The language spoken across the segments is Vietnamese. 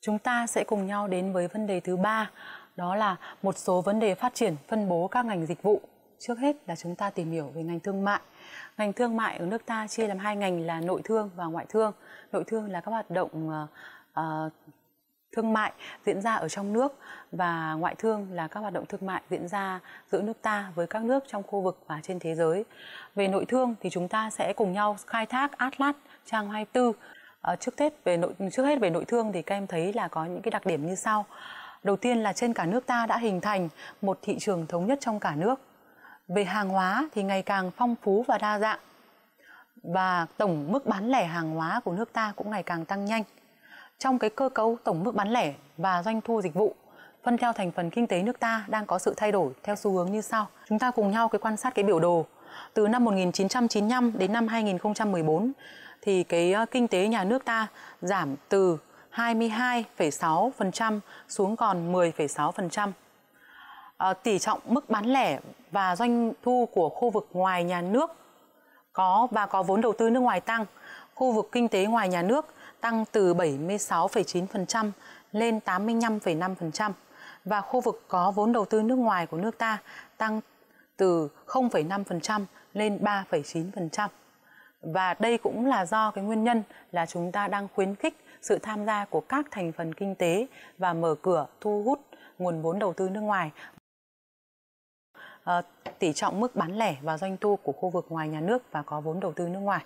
chúng ta sẽ cùng nhau đến với vấn đề thứ ba đó là một số vấn đề phát triển phân bố các ngành dịch vụ trước hết là chúng ta tìm hiểu về ngành thương mại ngành thương mại ở nước ta chia làm hai ngành là nội thương và ngoại thương nội thương là các hoạt động uh, thương mại diễn ra ở trong nước và ngoại thương là các hoạt động thương mại diễn ra giữa nước ta với các nước trong khu vực và trên thế giới. Về nội thương thì chúng ta sẽ cùng nhau khai thác Atlas trang 24 À, trước Tết về nội trước hết về nội thương thì các em thấy là có những cái đặc điểm như sau. Đầu tiên là trên cả nước ta đã hình thành một thị trường thống nhất trong cả nước. Về hàng hóa thì ngày càng phong phú và đa dạng. Và tổng mức bán lẻ hàng hóa của nước ta cũng ngày càng tăng nhanh. Trong cái cơ cấu tổng mức bán lẻ và doanh thu dịch vụ phân theo thành phần kinh tế nước ta đang có sự thay đổi theo xu hướng như sau. Chúng ta cùng nhau cái quan sát cái biểu đồ từ năm 1995 đến năm 2014 thì cái ờ, kinh tế nhà nước ta giảm từ 22,6% xuống còn 10,6%. À, tỷ trọng mức bán lẻ và doanh thu của khu vực ngoài nhà nước có và có vốn đầu tư nước ngoài tăng. Khu vực kinh tế ngoài nhà nước tăng từ 76,9% lên 85,5% và khu vực có vốn đầu tư nước ngoài của nước ta tăng từ 0,5% lên 3,9% và đây cũng là do cái nguyên nhân là chúng ta đang khuyến khích sự tham gia của các thành phần kinh tế và mở cửa thu hút nguồn vốn đầu tư nước ngoài à, tỷ trọng mức bán lẻ và doanh thu của khu vực ngoài nhà nước và có vốn đầu tư nước ngoài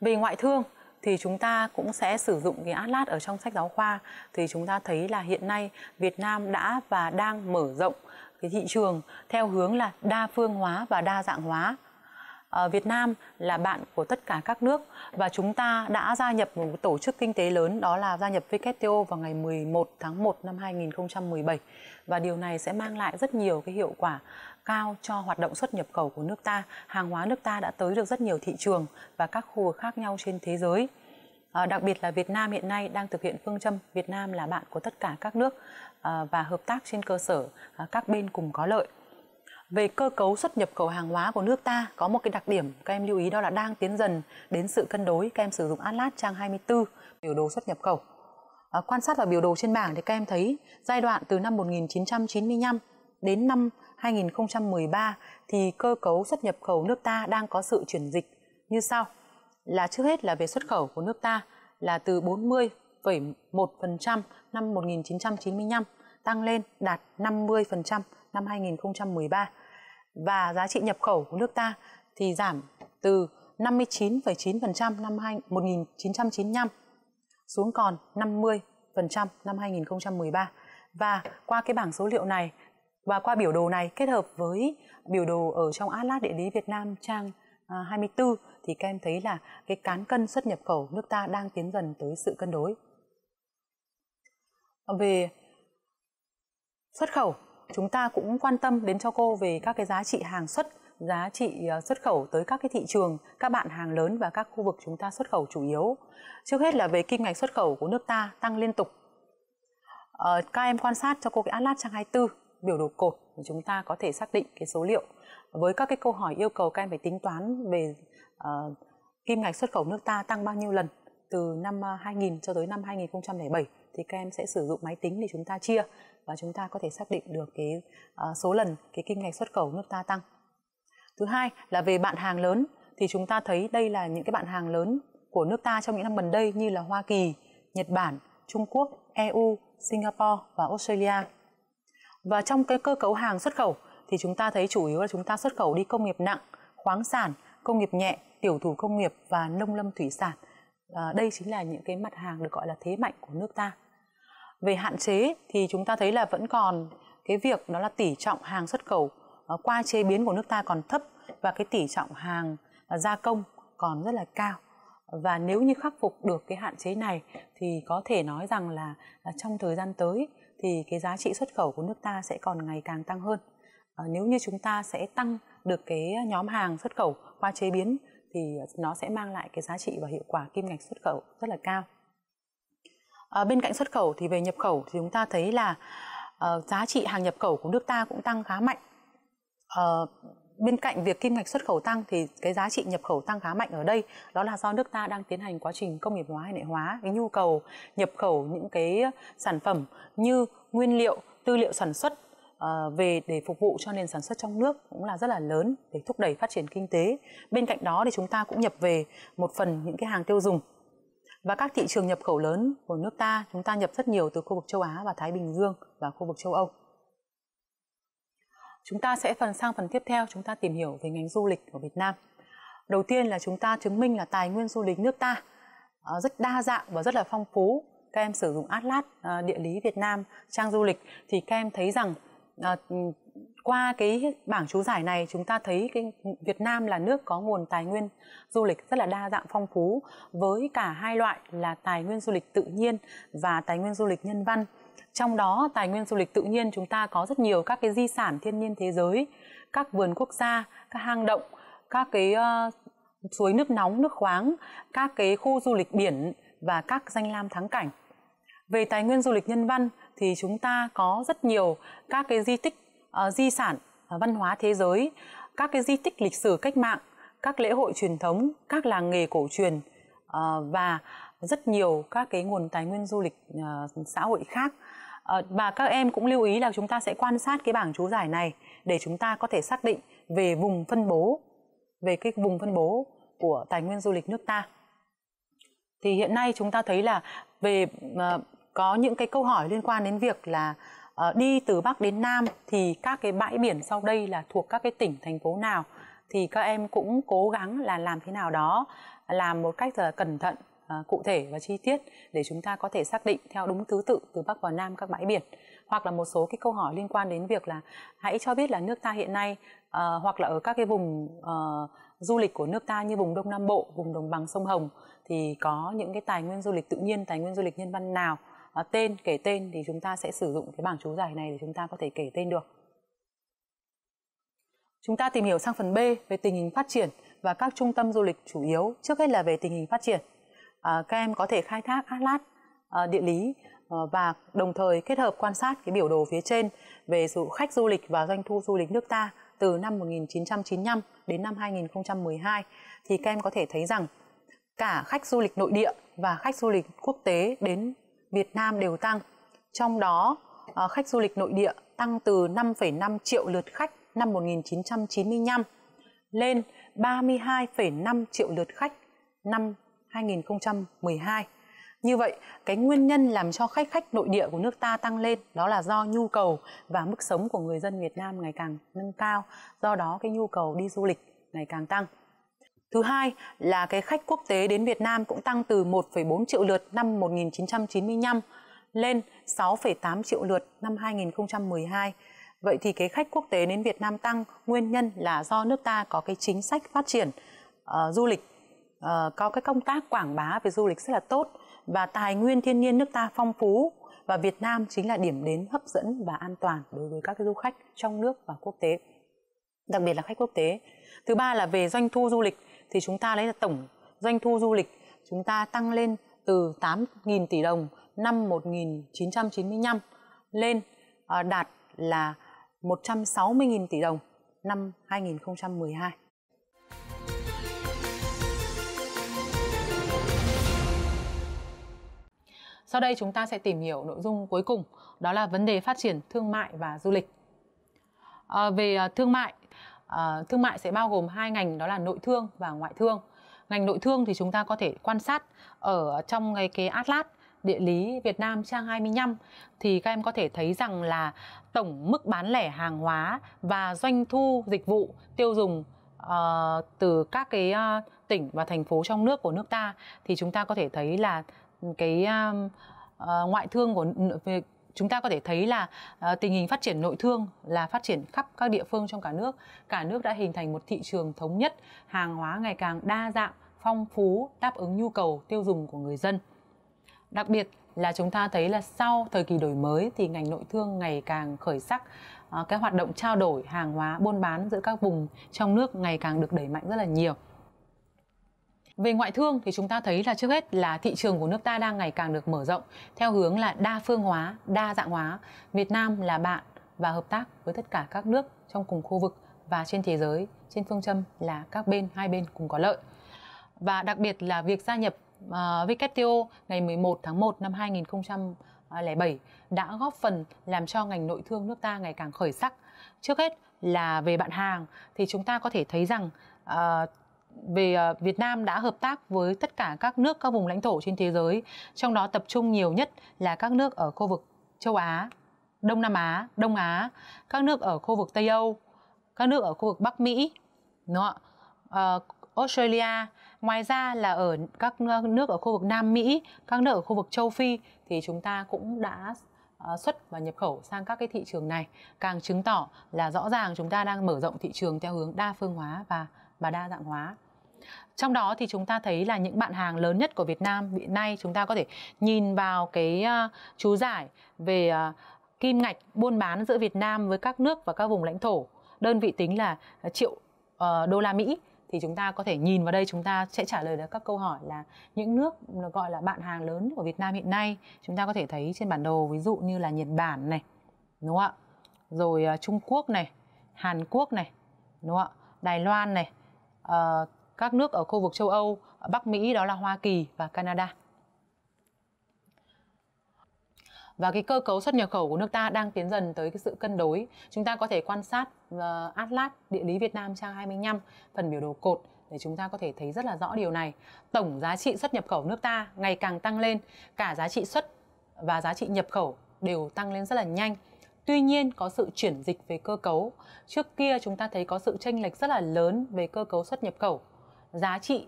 về ngoại thương thì chúng ta cũng sẽ sử dụng cái atlas ở trong sách giáo khoa thì chúng ta thấy là hiện nay Việt Nam đã và đang mở rộng cái thị trường theo hướng là đa phương hóa và đa dạng hóa Ờ, Việt Nam là bạn của tất cả các nước và chúng ta đã gia nhập một tổ chức kinh tế lớn đó là gia nhập WTO vào ngày 11 tháng 1 năm 2017 và điều này sẽ mang lại rất nhiều cái hiệu quả cao cho hoạt động xuất nhập khẩu của nước ta. Hàng hóa nước ta đã tới được rất nhiều thị trường và các khu vực khác nhau trên thế giới. À, đặc biệt là Việt Nam hiện nay đang thực hiện phương châm Việt Nam là bạn của tất cả các nước à, và hợp tác trên cơ sở à, các bên cùng có lợi về cơ cấu xuất nhập khẩu hàng hóa của nước ta có một cái đặc điểm các em lưu ý đó là đang tiến dần đến sự cân đối các em sử dụng atlas trang 24 biểu đồ xuất nhập khẩu à, quan sát vào biểu đồ trên bảng thì các em thấy giai đoạn từ năm 1995 đến năm 2013 thì cơ cấu xuất nhập khẩu nước ta đang có sự chuyển dịch như sau là trước hết là về xuất khẩu của nước ta là từ 40,1% năm 1995 tăng lên đạt 50% năm 2013 và giá trị nhập khẩu của nước ta thì giảm từ 59,9% năm 1995 xuống còn 50% năm 2013 và qua cái bảng số liệu này và qua biểu đồ này kết hợp với biểu đồ ở trong Atlas địa lý Việt Nam trang 24 à, thì các em thấy là cái cán cân xuất nhập khẩu nước ta đang tiến dần tới sự cân đối. Về xuất khẩu chúng ta cũng quan tâm đến cho cô về các cái giá trị hàng xuất giá trị ờ, xuất khẩu tới các cái thị trường, các bạn hàng lớn và các khu vực chúng ta xuất khẩu chủ yếu. Trước hết là về kim ngạch xuất khẩu của nước ta tăng liên tục. À, các em quan sát cho cô cái Atlas trang 24, biểu đồ cột để chúng ta có thể xác định cái số liệu. Với các cái câu hỏi yêu cầu các em phải tính toán về uh, kim ngạch xuất khẩu nước ta tăng bao nhiêu lần từ năm 2000 cho tới năm 2007 thì các em sẽ sử dụng máy tính để chúng ta chia và chúng ta có thể xác định được cái uh, số lần cái kim ngạch xuất khẩu nước ta tăng. Thứ hai là về bạn hàng lớn thì chúng ta thấy đây là những cái bạn hàng lớn của nước ta trong những năm gần đây như là Hoa Kỳ, Nhật Bản, Trung Quốc, EU, Singapore và Australia. Và trong cái cơ cấu hàng xuất khẩu thì chúng ta thấy chủ yếu là chúng ta xuất khẩu đi công nghiệp nặng, khoáng sản, công nghiệp nhẹ, tiểu thủ công nghiệp và nông lâm thủy sản. À, đây chính là những cái mặt hàng được gọi là thế mạnh của nước ta về hạn chế thì chúng ta thấy là vẫn còn cái việc đó là tỷ trọng hàng xuất khẩu ờ, qua chế biến của nước ta còn thấp và cái tỷ trọng hàng ờ, gia công còn rất là cao và nếu như khắc phục được cái hạn chế này thì có thể nói rằng là ờ, trong thời gian tới thì cái giá trị xuất khẩu của nước ta sẽ còn ngày càng tăng hơn nếu như chúng ta sẽ tăng được cái nhóm hàng xuất khẩu qua chế biến thì nó sẽ mang lại cái giá trị và hiệu quả kim ngạch xuất khẩu rất là cao À, bên cạnh xuất khẩu thì về nhập khẩu thì chúng ta thấy là uh, giá trị hàng nhập khẩu của nước ta cũng tăng khá mạnh. Uh, bên cạnh việc kim ngạch xuất khẩu tăng thì cái giá trị nhập khẩu tăng khá mạnh ở đây đó là do nước ta đang tiến hành quá trình công nghiệp hóa hiện đại hóa cái nhu cầu nhập khẩu những cái sản phẩm như nguyên liệu tư liệu sản xuất về để phục vụ cho nền sản xuất trong nước cũng là rất là lớn để thúc đẩy phát triển kinh tế bên cạnh đó thì chúng ta cũng nhập về một phần những cái hàng tiêu dùng và các thị trường nhập khẩu lớn của nước ta chúng ta nhập rất nhiều từ khu vực châu Á và Thái Bình Dương và khu vực châu Âu. Chúng ta sẽ phần sang phần tiếp theo chúng ta tìm hiểu về ngành du lịch của Việt Nam. Đầu tiên là chúng ta chứng minh là tài nguyên du lịch nước ta ờ, rất đa dạng và rất là phong phú. Các em sử dụng Atlas ờ, địa lý Việt Nam trang du lịch thì các em thấy rằng ờ, qua cái bảng chú giải này chúng ta thấy cái Việt Nam là nước có nguồn tài nguyên du lịch rất là đa dạng phong phú với cả hai loại là tài nguyên du lịch tự nhiên và tài nguyên du lịch nhân văn. Trong đó tài nguyên du lịch tự nhiên chúng ta có rất nhiều các cái di sản thiên nhiên thế giới, các vườn quốc gia, các hang động, các cái uh, suối nước nóng, nước khoáng, các cái khu du lịch biển và các danh lam thắng cảnh. Về tài nguyên du lịch nhân văn thì chúng ta có rất nhiều các cái di tích Ờ, di sản văn hóa thế giới, các cái di tích lịch sử cách mạng, các lễ hội truyền thống, các làng nghề cổ truyền ờ, và rất nhiều các cái nguồn tài nguyên du lịch ờ, xã hội khác. và các em cũng lưu ý là chúng ta sẽ quan sát cái bảng chú giải này để chúng ta có thể xác định về vùng phân bố, về cái vùng phân bố của tài nguyên du lịch nước ta. Thì hiện nay chúng ta thấy là về có những cái câu hỏi liên quan đến việc là Ờ, đi từ Bắc đến Nam thì các cái bãi biển sau đây là thuộc các cái tỉnh thành phố nào thì các em cũng cố gắng là làm thế nào đó làm một cách là cẩn thận ờ, cụ thể và chi tiết để chúng ta có thể xác định theo đúng thứ tự từ Bắc vào Nam các bãi biển hoặc là một số cái câu hỏi liên quan đến việc là hãy cho biết là nước ta hiện nay uh, hoặc là ở các cái vùng uh, du lịch của nước ta như vùng Đông Nam Bộ, vùng đồng bằng sông Hồng thì có những cái tài nguyên du lịch tự nhiên, tài nguyên du lịch nhân văn nào Ờ, tên kể tên thì chúng ta sẽ sử dụng cái bảng chú giải này để chúng ta có thể kể tên được chúng ta tìm hiểu sang phần B về tình hình phát triển và các trung tâm du lịch chủ yếu trước hết là về tình hình phát triển à, các em có thể khai thác atlas à, địa lý và đồng thời kết hợp quan sát cái biểu đồ phía trên về sự khách du lịch và doanh thu du lịch nước ta từ năm 1995 đến năm 2012 thì các em có thể thấy rằng cả khách du lịch nội địa và khách du lịch quốc tế đến Việt Nam đều tăng. Trong đó, ờ, khách du lịch nội địa tăng từ 5,5 triệu lượt khách năm 1995 lên 32,5 triệu lượt khách năm 2012. Như vậy, cái nguyên nhân làm cho khách khách nội địa của nước ta tăng lên đó là do nhu cầu và mức sống của người dân Việt Nam ngày càng nâng cao, do đó cái nhu cầu đi du lịch ngày càng tăng. Thứ hai là cái khách quốc tế đến Việt Nam cũng tăng từ 1,4 triệu lượt năm 1995 lên 6,8 triệu lượt năm 2012. Vậy thì cái khách quốc tế đến Việt Nam tăng nguyên nhân là do nước ta có cái chính sách phát triển uh, du lịch, uh, có cái công tác quảng bá về du lịch rất là tốt và tài nguyên thiên nhiên nước ta phong phú và Việt Nam chính là điểm đến hấp dẫn và an toàn đối với các du khách trong nước và quốc tế, đặc biệt là khách quốc tế. Thứ ba là về doanh thu du lịch thì chúng ta lấy là tổng doanh thu du lịch chúng ta tăng lên từ 8.000 tỷ đồng năm 1995 lên à, đạt là 160.000 tỷ đồng năm 2012. Sau đây chúng ta sẽ tìm hiểu nội dung cuối cùng, đó là vấn đề phát triển thương mại và du lịch. À, về à, thương mại Ờ, thương mại sẽ bao gồm hai ngành đó là nội thương và ngoại thương ngành nội thương thì chúng ta có thể quan sát ở trong cái, cái atlas địa lý Việt Nam trang 25 thì các em có thể thấy rằng là tổng mức bán lẻ hàng hóa và doanh thu dịch vụ tiêu dùng uh, từ các cái uh, tỉnh và thành phố trong nước của nước ta thì chúng ta có thể thấy là cái uh, uh, ngoại thương của chúng ta có thể thấy là ờ, tình hình phát triển nội thương là phát triển khắp các địa phương trong cả nước. Cả nước đã hình thành một thị trường thống nhất, hàng hóa ngày càng đa dạng, phong phú, đáp ứng nhu cầu tiêu dùng của người dân. Đặc biệt là chúng ta thấy là sau thời kỳ đổi mới thì ngành nội thương ngày càng khởi sắc, ờ, cái hoạt động trao đổi hàng hóa buôn bán giữa các vùng trong nước ngày càng được đẩy mạnh rất là nhiều. Về ngoại thương thì chúng ta thấy là trước hết là thị trường của nước ta đang ngày càng được mở rộng theo hướng là đa phương hóa, đa dạng hóa. Việt Nam là bạn và hợp tác với tất cả các nước trong cùng khu vực và trên thế giới trên phương châm là các bên hai bên cùng có lợi. Và đặc biệt là việc gia nhập uh, ờ, WTO ngày 11 tháng 1 năm 2007 đã góp phần làm cho ngành nội thương nước ta ngày càng khởi sắc. Trước hết là về bạn hàng thì chúng ta có thể thấy rằng uh, về ờ, Việt Nam đã hợp tác với tất cả các nước các vùng lãnh thổ trên thế giới, trong đó tập trung nhiều nhất là các nước ở khu vực châu Á, Đông Nam Á, Đông Á, các nước ở khu vực Tây Âu, các nước ở khu vực Bắc Mỹ, đúng không ạ? Uh, Australia, ngoài ra là ở các nước ở khu vực Nam Mỹ, các nước ở khu vực châu Phi thì chúng ta cũng đã ờ, xuất và nhập khẩu sang các cái thị trường này càng chứng tỏ là rõ ràng chúng ta đang mở rộng thị trường theo hướng đa phương hóa và và đa dạng hóa trong đó thì chúng ta thấy là những bạn hàng lớn nhất của Việt Nam hiện nay chúng ta có thể nhìn vào cái uh, chú giải về uh, kim ngạch buôn bán giữa Việt Nam với các nước và các vùng lãnh thổ đơn vị tính là à, triệu uh, đô la Mỹ thì chúng ta có thể nhìn vào đây chúng ta sẽ trả lời được các câu hỏi là những nước gọi là bạn hàng lớn của Việt Nam hiện nay chúng ta có thể thấy trên bản đồ ví dụ như là Nhật Bản này đúng không ạ rồi uh, Trung Quốc này Hàn Quốc này đúng không ạ Đài Loan này uh, các nước ở khu vực châu Âu, Bắc Mỹ đó là Hoa Kỳ và Canada. Và cái cơ cấu xuất nhập khẩu của nước ta đang tiến dần tới cái sự cân đối. Chúng ta có thể quan sát uh, Atlas địa lý Việt Nam trang 25, phần biểu đồ cột để chúng ta có thể thấy rất là rõ điều này. Tổng giá trị xuất nhập khẩu nước ta ngày càng tăng lên, cả giá trị xuất và giá trị nhập khẩu đều tăng lên rất là nhanh. Tuy nhiên có sự chuyển dịch về cơ cấu. Trước kia chúng ta thấy có sự chênh lệch rất là lớn về cơ cấu xuất nhập khẩu giá trị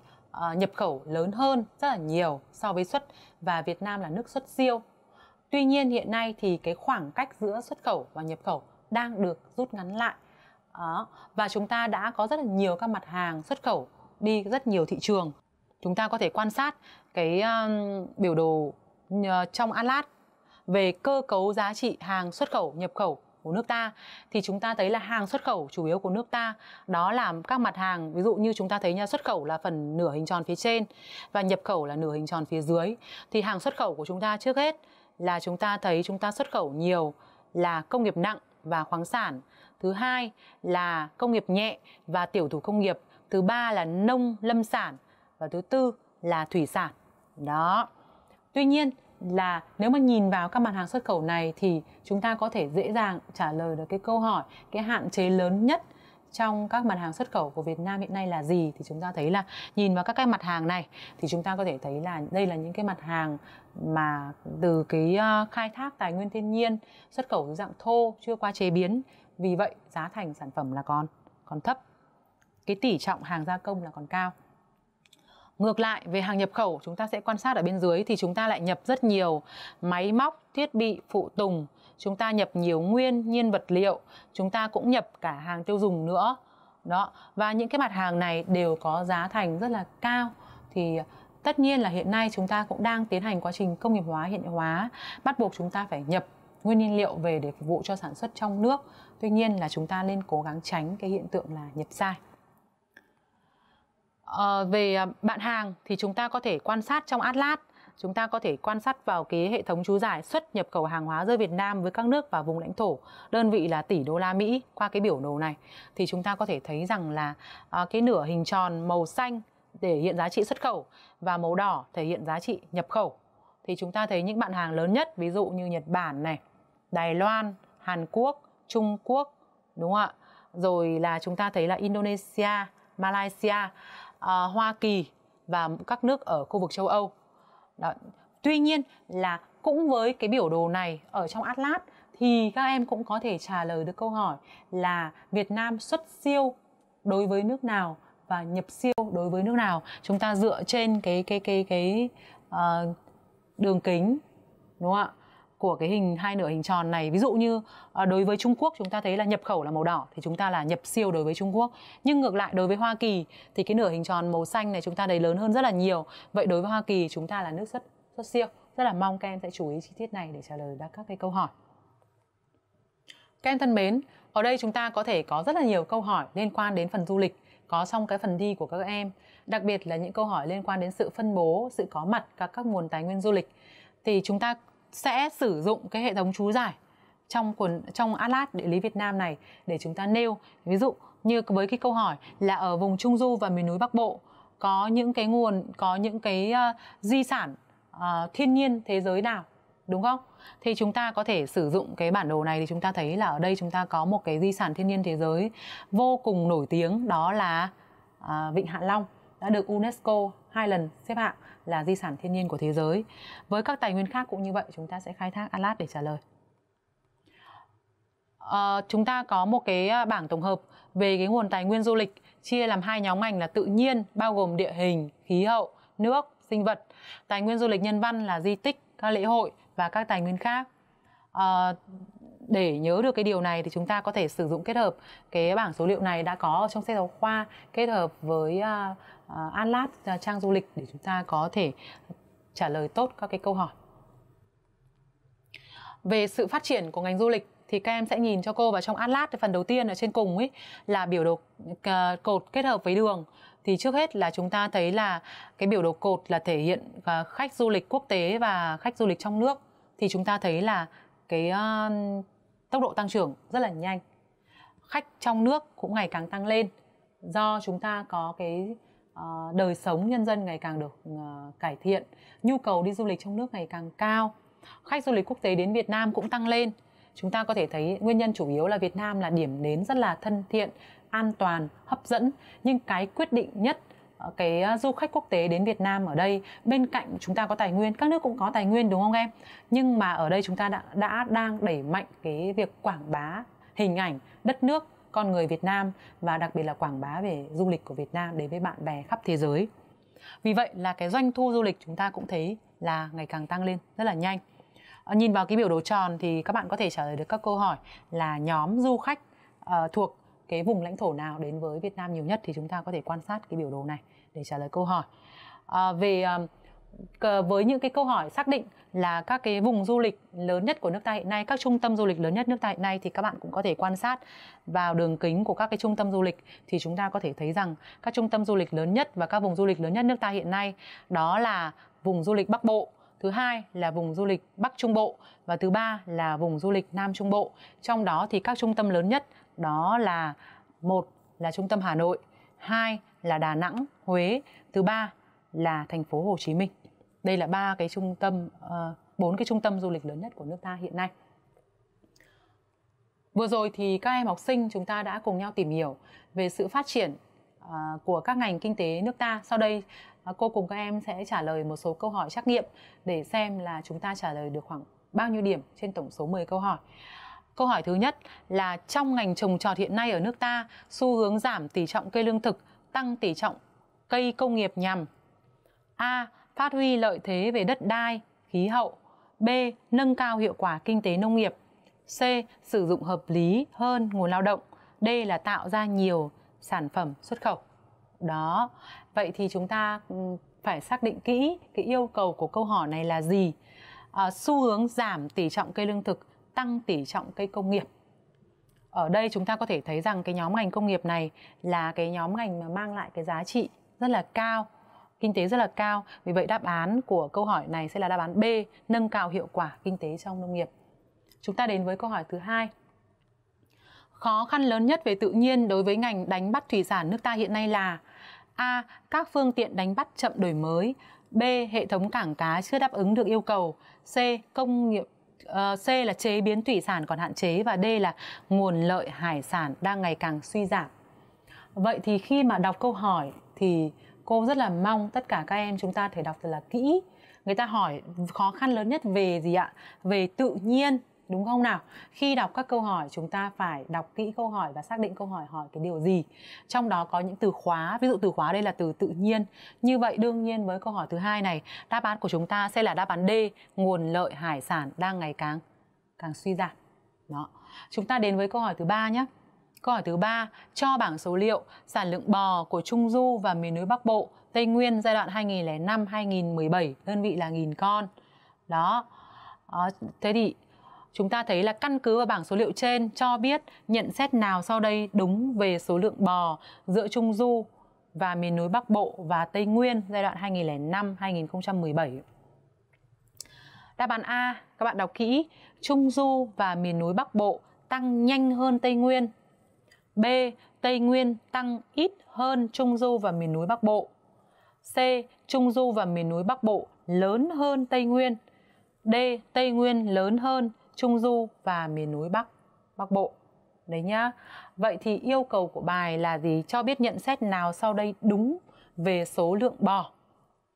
uh, nhập khẩu lớn hơn rất là nhiều so với xuất và Việt Nam là nước xuất siêu. Tuy nhiên hiện nay thì cái khoảng cách giữa xuất khẩu và nhập khẩu đang được rút ngắn lại. Đó. Và chúng ta đã có rất là nhiều các mặt hàng xuất khẩu đi rất nhiều thị trường. Chúng ta có thể quan sát cái um, biểu đồ ờ, trong Atlas về cơ cấu giá trị hàng xuất khẩu, nhập khẩu của nước ta thì chúng ta thấy là hàng xuất khẩu chủ yếu của nước ta đó là các mặt hàng ví dụ như chúng ta thấy nha xuất khẩu là phần nửa hình tròn phía trên và nhập khẩu là nửa hình tròn phía dưới thì hàng xuất khẩu của chúng ta trước hết là chúng ta thấy chúng ta xuất khẩu nhiều là công nghiệp nặng và khoáng sản thứ hai là công nghiệp nhẹ và tiểu thủ công nghiệp thứ ba là nông lâm sản và thứ tư là thủy sản đó tuy nhiên là nếu mà nhìn vào các mặt hàng xuất khẩu này thì chúng ta có thể dễ dàng trả lời được cái câu hỏi cái hạn chế lớn nhất trong các mặt hàng xuất khẩu của Việt Nam hiện nay là gì thì chúng ta thấy là nhìn vào các cái mặt hàng này thì chúng ta có thể thấy là đây là những cái mặt hàng mà từ cái ờ, khai thác tài nguyên thiên nhiên xuất khẩu dưới dạng thô chưa qua chế biến vì vậy giá thành sản phẩm là còn còn thấp cái tỷ trọng hàng gia công là còn cao Ngược lại về hàng nhập khẩu chúng ta sẽ quan sát ở bên dưới thì chúng ta lại nhập rất nhiều máy móc, thiết bị, phụ tùng, chúng ta nhập nhiều nguyên nhiên vật liệu, chúng ta cũng nhập cả hàng tiêu dùng nữa. Đó, và những cái mặt hàng này đều có giá thành rất là cao thì à, tất nhiên là hiện nay chúng ta cũng đang tiến hành quá trình công nghiệp hóa hiện đại hóa, bắt buộc chúng ta phải nhập nguyên nhiên liệu về để phục vụ cho sản xuất trong nước. Tuy nhiên là chúng ta nên cố gắng tránh cái hiện tượng là nhập sai. Ờ, về à, bạn hàng thì chúng ta có thể quan sát trong Atlas chúng ta có thể quan sát vào cái hệ thống chú giải xuất nhập khẩu hàng hóa giữa Việt Nam với các nước và vùng lãnh thổ đơn vị là tỷ đô la Mỹ qua cái biểu đồ này thì chúng ta có thể thấy rằng là à, cái nửa hình tròn màu xanh để hiện giá trị xuất khẩu và màu đỏ thể hiện giá trị nhập khẩu thì chúng ta thấy những bạn hàng lớn nhất ví dụ như Nhật Bản này, Đài Loan, Hàn Quốc, Trung Quốc đúng không ạ? Rồi là chúng ta thấy là Indonesia, Malaysia Ờ, Hoa Kỳ và các nước ở khu vực châu Âu. Đó. Tuy nhiên là cũng với cái biểu đồ này ở trong Atlas thì các em cũng có thể trả lời được câu hỏi là Việt Nam xuất siêu đối với nước nào và nhập siêu đối với nước nào. Chúng ta dựa trên cái cái cái cái uh, đường kính đúng không ạ? của cái hình hai nửa hình tròn này ví dụ như ờ, đối với Trung Quốc chúng ta thấy là nhập khẩu là màu đỏ thì chúng ta là nhập siêu đối với Trung Quốc nhưng ngược lại đối với Hoa Kỳ thì cái nửa hình tròn màu xanh này chúng ta thấy lớn hơn rất là nhiều vậy đối với Hoa Kỳ chúng ta là nước xuất xuất siêu rất là mong các em sẽ chú ý chi tiết này để trả lời các cái câu hỏi các em thân mến ở đây chúng ta có thể có rất là nhiều câu hỏi liên quan đến phần du lịch có trong cái phần thi của các em đặc biệt là những câu hỏi liên quan đến sự phân bố sự có mặt các các nguồn tài nguyên du lịch thì chúng ta sẽ sử dụng cái hệ thống chú giải trong quần trong Atlas địa lý Việt Nam này để chúng ta nêu ví dụ như với cái câu hỏi là ở vùng trung du và miền núi Bắc Bộ có những cái nguồn có những cái uh, di sản uh, thiên nhiên thế giới nào đúng không? Thì chúng ta có thể sử dụng cái bản đồ này thì chúng ta thấy là ở đây chúng ta có một cái di sản thiên nhiên thế giới vô cùng nổi tiếng đó là uh, vịnh Hạ Long đã được UNESCO hai lần xếp hạng là di sản thiên nhiên của thế giới. Với các tài nguyên khác cũng như vậy, chúng ta sẽ khai thác Atlas để trả lời. À, chúng ta có một cái à, bảng tổng hợp về cái nguồn tài nguyên du lịch chia làm hai nhóm ngành là tự nhiên bao gồm địa hình, khí hậu, nước, sinh vật. Tài nguyên du lịch nhân văn là di tích, các lễ hội và các tài nguyên khác. À, để nhớ được cái điều này thì chúng ta có thể sử dụng kết hợp cái bảng số liệu này đã có ở trong sách giáo khoa kết hợp với uh, uh, Atlas uh, trang du lịch để chúng ta có thể trả lời tốt các cái câu hỏi. Về sự phát triển của ngành du lịch thì các em sẽ nhìn cho cô vào trong Atlas phần đầu tiên ở trên cùng ấy là biểu đồ cột kết hợp với đường thì trước hết là chúng ta thấy là cái biểu đồ cột là thể hiện khách du lịch quốc tế và khách du lịch trong nước thì chúng ta thấy là cái tốc độ tăng trưởng rất là nhanh khách trong nước cũng ngày càng tăng lên do chúng ta có cái uh, đời sống nhân dân ngày càng được uh, cải thiện nhu cầu đi du lịch trong nước ngày càng cao khách du lịch quốc tế đến Việt Nam cũng tăng lên chúng ta có thể thấy nguyên nhân chủ yếu là Việt Nam là điểm đến rất là thân thiện an toàn hấp dẫn nhưng cái quyết định nhất Ờ, cái ờ, du khách quốc tế đến Việt Nam ở đây bên cạnh chúng ta có tài nguyên các nước cũng có tài nguyên đúng không em nhưng mà ở đây chúng ta đã, đã đang đẩy mạnh cái việc quảng bá hình ảnh đất nước con người Việt Nam và đặc biệt là quảng bá về du lịch của Việt Nam đến với bạn bè khắp thế giới vì vậy là cái doanh thu du lịch chúng ta cũng thấy là ngày càng tăng lên rất là nhanh ờ, nhìn vào cái biểu đồ tròn thì các bạn có thể trả lời được các câu hỏi là nhóm du khách uh, thuộc cái vùng lãnh thổ nào đến với Việt Nam nhiều nhất thì chúng ta có thể quan sát cái biểu đồ này để trả lời câu hỏi à, về à, với những cái câu hỏi xác định là các cái vùng du lịch lớn nhất của nước ta hiện nay, các trung tâm du lịch lớn nhất nước ta hiện nay thì các bạn cũng có thể quan sát vào đường kính của các cái trung tâm du lịch thì chúng ta có thể thấy rằng các trung tâm du lịch lớn nhất và các vùng du lịch lớn nhất nước ta hiện nay đó là vùng du lịch Bắc Bộ, thứ hai là vùng du lịch Bắc Trung Bộ và thứ ba là vùng du lịch Nam Trung Bộ. Trong đó thì các trung tâm lớn nhất đó là một là trung tâm Hà Nội, hai là Đà Nẵng, Huế, thứ ba là thành phố Hồ Chí Minh. Đây là ba cái trung tâm ờ, bốn cái trung tâm du lịch lớn nhất của nước ta hiện nay. Vừa rồi thì các em học sinh chúng ta đã cùng nhau tìm hiểu về sự phát triển ờ, của các ngành kinh tế nước ta. Sau đây ờ, cô cùng các em sẽ trả lời một số câu hỏi trắc nghiệm để xem là chúng ta trả lời được khoảng bao nhiêu điểm trên tổng số 10 câu hỏi. Câu hỏi thứ nhất là trong ngành trồng trọt hiện nay ở nước ta, xu hướng giảm tỷ trọng cây lương thực, tăng tỷ trọng cây công nghiệp nhằm A. Phát huy lợi thế về đất đai, khí hậu B. Nâng cao hiệu quả kinh tế nông nghiệp C. Sử dụng hợp lý hơn nguồn lao động D. Là tạo ra nhiều sản phẩm xuất khẩu Đó, vậy thì chúng ta ừ, phải xác định kỹ cái yêu cầu của câu hỏi này là gì à, Xu hướng giảm tỷ trọng cây lương thực tăng tỷ trọng cây công nghiệp ở đây chúng ta có thể thấy rằng cái nhóm ngành công nghiệp này là cái nhóm ngành mà mang lại cái giá trị rất là cao kinh tế rất là cao vì vậy đáp án của câu hỏi này sẽ là đáp án b nâng cao hiệu quả kinh tế trong nông nghiệp chúng ta đến với câu hỏi thứ hai khó khăn lớn nhất về tự nhiên đối với ngành đánh bắt thủy sản nước ta hiện nay là a các phương tiện đánh bắt chậm đổi mới b hệ thống cảng cá chưa đáp ứng được yêu cầu c công nghiệp Ờ, C là chế biến thủy sản còn hạn chế và D là nguồn lợi hải sản đang ngày càng suy giảm. Vậy thì khi mà đọc câu hỏi thì cô rất là mong tất cả các em chúng ta thể đọc thật là kỹ. Người ta hỏi khó khăn lớn nhất về gì ạ? Về tự nhiên đúng không nào khi đọc các câu hỏi chúng ta phải đọc kỹ câu hỏi và xác định câu hỏi hỏi cái điều gì trong đó có những từ khóa ví dụ từ khóa đây là từ tự nhiên như vậy đương nhiên với câu hỏi thứ hai này đáp án của chúng ta sẽ là đáp án D nguồn lợi hải sản đang ngày càng càng suy giảm đó chúng ta đến với câu hỏi thứ ba nhé Câu hỏi thứ ba cho bảng số liệu sản lượng bò của Trung Du và miền núi Bắc Bộ, Tây Nguyên giai đoạn 2005-2017, đơn vị là nghìn con. Đó. À, thế thì chúng ta thấy là căn cứ vào bảng số liệu trên cho biết nhận xét nào sau đây đúng về số lượng bò giữa Trung Du và miền núi Bắc Bộ và Tây Nguyên giai đoạn 2005-2017. Đáp án A, các bạn đọc kỹ, Trung Du và miền núi Bắc Bộ tăng nhanh hơn Tây Nguyên. B, Tây Nguyên tăng ít hơn Trung Du và miền núi Bắc Bộ. C. Trung Du và miền núi Bắc Bộ lớn hơn Tây Nguyên. D. Tây Nguyên lớn hơn Trung Du và miền núi Bắc, Bắc Bộ. Đấy nhá. Vậy thì yêu cầu của bài là gì? Cho biết nhận xét nào sau đây đúng về số lượng bò.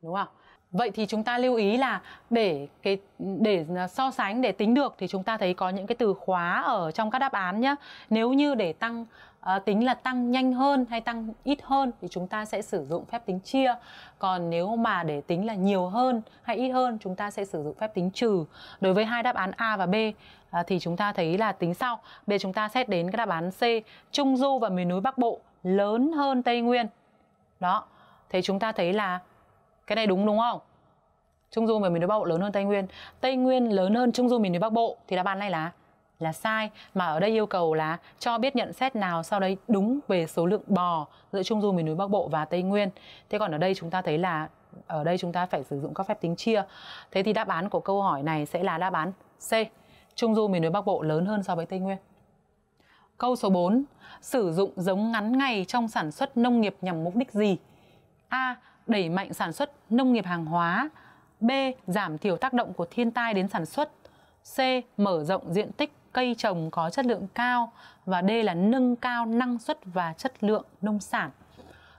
Đúng không? Vậy thì chúng ta lưu ý là để cái để à, so sánh để tính được thì chúng ta thấy có những cái từ khóa ở trong các đáp án nhé. Nếu như để tăng uh, tính là tăng nhanh hơn hay tăng ít hơn thì chúng ta sẽ sử dụng phép tính chia. Còn nếu mà để tính là nhiều hơn hay ít hơn chúng ta sẽ sử dụng phép tính trừ. Đối với hai đáp án A và B uh, thì chúng ta thấy là tính sau. Bây giờ chúng ta xét đến cái đáp án C, Trung du và miền núi Bắc Bộ lớn hơn Tây Nguyên. Đó. Thế chúng ta thấy là cái này đúng đúng không trung du và miền núi bắc bộ lớn hơn tây nguyên tây nguyên lớn hơn trung du miền núi bắc bộ thì đáp án này là là sai mà ở đây yêu cầu là cho biết nhận xét nào sau đây đúng về số lượng bò giữa trung du miền núi bắc bộ và tây nguyên thế còn ở đây chúng ta thấy là ở đây chúng ta phải sử dụng các phép tính chia thế thì đáp án của câu hỏi này sẽ là đáp án c trung du miền núi bắc bộ lớn hơn so với tây nguyên câu số 4 sử dụng giống ngắn ngày trong sản xuất nông nghiệp nhằm mục đích gì a đẩy mạnh sản xuất nông nghiệp hàng hóa, B. Giảm thiểu tác động của thiên tai đến sản xuất, C. Mở rộng diện tích cây trồng có chất lượng cao và D là nâng cao năng suất và chất lượng nông sản.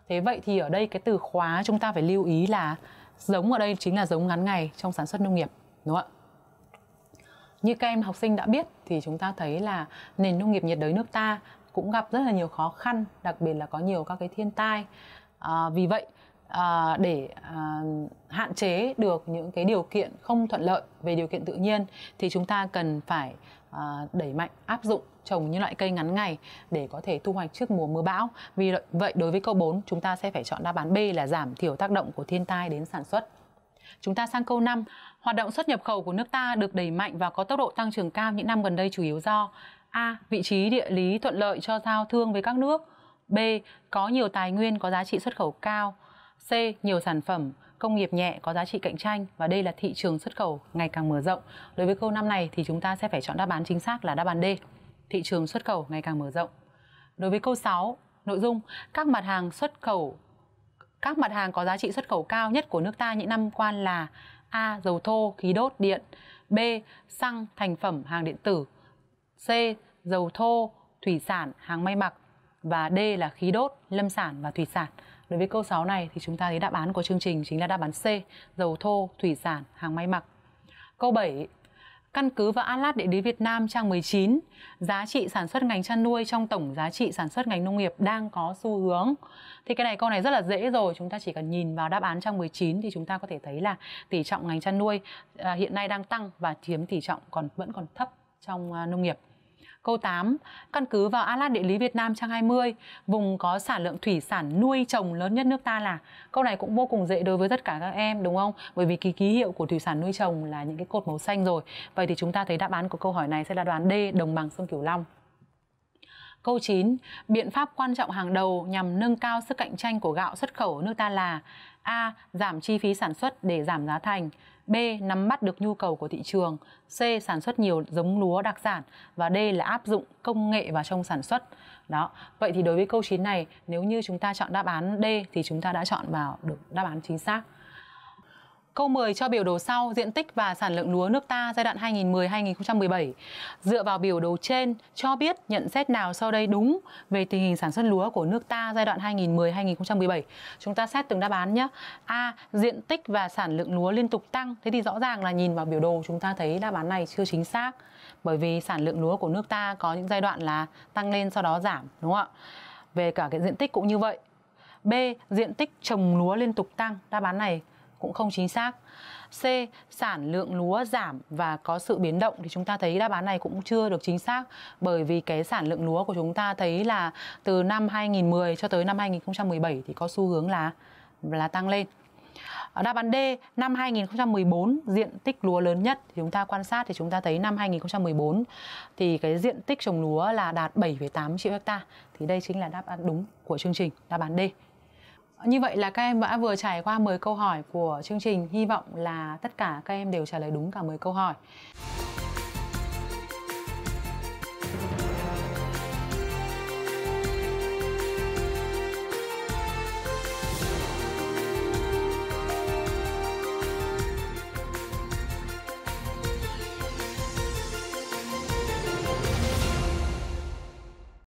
Thế vậy thì ở đây cái từ khóa chúng ta phải lưu ý là giống ở đây chính là giống ngắn ngày trong sản xuất nông nghiệp, đúng không ạ? Như các em học sinh đã biết thì chúng ta thấy là nền nông nghiệp nhiệt đới nước ta cũng gặp rất là nhiều khó khăn, đặc biệt là có nhiều các cái thiên tai. À, vì vậy à, để à, hạn chế được những cái điều kiện không thuận lợi về điều kiện tự nhiên thì chúng ta cần phải à, đẩy mạnh áp dụng trồng những loại cây ngắn ngày để có thể thu hoạch trước mùa mưa bão. Vì vậy đối với câu 4 chúng ta sẽ phải chọn đáp án B là giảm thiểu tác động của thiên tai đến sản xuất. Chúng ta sang câu 5, hoạt động xuất nhập khẩu của nước ta được đẩy mạnh và có tốc độ tăng trưởng cao những năm gần đây chủ yếu do A. Vị trí địa lý thuận lợi cho giao thương với các nước B. Có nhiều tài nguyên có giá trị xuất khẩu cao C. Nhiều sản phẩm công nghiệp nhẹ có giá trị cạnh tranh và đây là thị trường xuất khẩu ngày càng mở rộng. Đối với câu 5 này thì chúng ta sẽ phải chọn đáp án chính xác là đáp án D. Thị trường xuất khẩu ngày càng mở rộng. Đối với câu 6, nội dung các mặt hàng xuất khẩu các mặt hàng có giá trị xuất khẩu cao nhất của nước ta những năm qua là A. Dầu thô, khí đốt, điện B. Xăng, thành phẩm, hàng điện tử C. Dầu thô, thủy sản, hàng may mặc và D là khí đốt, lâm sản và thủy sản. Đối với câu 6 này thì chúng ta thấy đáp án của chương trình chính là đáp án C, dầu thô, thủy sản, hàng may mặc. Câu 7, căn cứ vào Atlas Địa lý Việt Nam trang 19, giá trị sản xuất ngành chăn nuôi trong tổng giá trị sản xuất ngành nông nghiệp đang có xu hướng. Thì cái này câu này rất là dễ rồi, chúng ta chỉ cần nhìn vào đáp án trang 19 thì chúng ta có thể thấy là tỷ trọng ngành chăn nuôi à, hiện nay đang tăng và chiếm tỷ trọng còn vẫn còn thấp trong à, nông nghiệp. Câu 8, căn cứ vào Atlas địa lý Việt Nam trang 20, vùng có sản lượng thủy sản nuôi trồng lớn nhất nước ta là. Câu này cũng vô cùng dễ đối với tất cả các em đúng không? Bởi vì ký ký hiệu của thủy sản nuôi trồng là những cái cột màu xanh rồi. Vậy thì chúng ta thấy đáp án của câu hỏi này sẽ là đoán D, đồng bằng sông Cửu Long. Câu 9, biện pháp quan trọng hàng đầu nhằm nâng cao sức cạnh tranh của gạo xuất khẩu ở nước ta là A. Giảm chi phí sản xuất để giảm giá thành B. Nắm bắt được nhu cầu của thị trường C. Sản xuất nhiều giống lúa đặc sản Và D. Là áp dụng công nghệ vào trong sản xuất Đó Vậy thì đối với câu 9 này Nếu như chúng ta chọn đáp án D Thì chúng ta đã chọn vào được đáp án chính xác Câu 10 cho biểu đồ sau diện tích và sản lượng lúa nước ta giai đoạn 2010-2017. Dựa vào biểu đồ trên cho biết nhận xét nào sau đây đúng về tình hình sản xuất lúa của nước ta giai đoạn 2010-2017. Chúng ta xét từng đáp án nhé. A. Diện tích và sản lượng lúa liên tục tăng. Thế thì rõ ràng là nhìn vào biểu đồ chúng ta thấy đáp án này chưa chính xác. Bởi vì sản lượng lúa của nước ta có những giai đoạn là tăng lên sau đó giảm đúng không ạ? Về cả cái diện tích cũng như vậy. B. Diện tích trồng lúa liên tục tăng. Đáp án này cũng không chính xác. C. Sản lượng lúa giảm và có sự biến động thì chúng ta thấy đáp án này cũng chưa được chính xác bởi vì cái sản lượng lúa của chúng ta thấy là từ năm 2010 cho tới năm 2017 thì có xu hướng là là tăng lên. Ở đáp án D, năm 2014 diện tích lúa lớn nhất thì chúng ta quan sát thì chúng ta thấy năm 2014 thì cái diện tích trồng lúa là đạt 7,8 triệu hecta. Thì đây chính là đáp án đúng của chương trình, đáp án D. Như vậy là các em đã vừa trải qua 10 câu hỏi của chương trình. Hy vọng là tất cả các em đều trả lời đúng cả 10 câu hỏi.